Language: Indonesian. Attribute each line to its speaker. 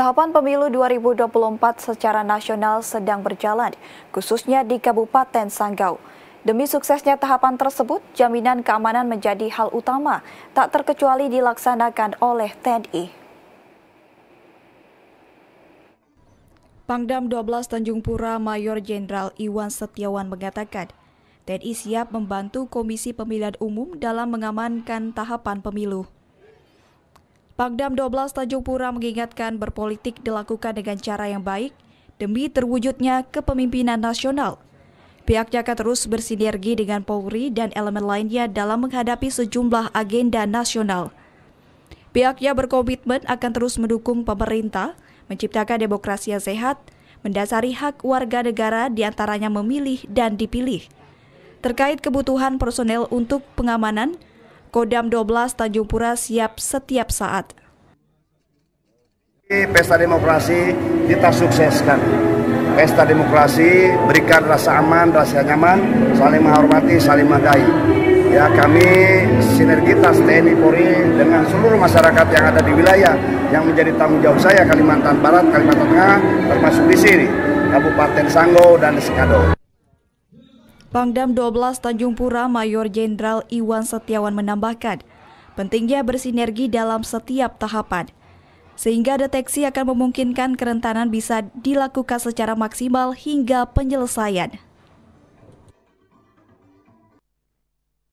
Speaker 1: Tahapan pemilu 2024 secara nasional sedang berjalan, khususnya di Kabupaten Sanggau. Demi suksesnya tahapan tersebut, jaminan keamanan menjadi hal utama, tak terkecuali dilaksanakan oleh TNI. Pangdam 12 Tanjung Pura Mayor Jenderal Iwan Setiawan mengatakan, TNI siap membantu Komisi Pemilihan Umum dalam mengamankan tahapan pemilu. Pangdam 12 Tanjung Pura mengingatkan berpolitik dilakukan dengan cara yang baik demi terwujudnya kepemimpinan nasional. Pihaknya akan terus bersinergi dengan Polri dan elemen lainnya dalam menghadapi sejumlah agenda nasional. Pihaknya berkomitmen akan terus mendukung pemerintah, menciptakan demokrasi yang sehat, mendasari hak warga negara diantaranya memilih dan dipilih terkait kebutuhan personel untuk pengamanan, Kodam 12 Tanjung Pura siap setiap saat.
Speaker 2: Pesta demokrasi kita sukseskan. Pesta demokrasi berikan rasa aman, rasa nyaman, saling menghormati, saling menghargai. Ya kami sinergitas TNI Polri dengan seluruh masyarakat yang ada di wilayah yang menjadi tanggung jawab saya Kalimantan Barat, Kalimantan Tengah, termasuk di sini Kabupaten Sanggo dan Sekado.
Speaker 1: Pangdam 12 Tanjung Pura Mayor Jenderal Iwan Setiawan menambahkan, pentingnya bersinergi dalam setiap tahapan sehingga deteksi akan memungkinkan kerentanan bisa dilakukan secara maksimal hingga penyelesaian.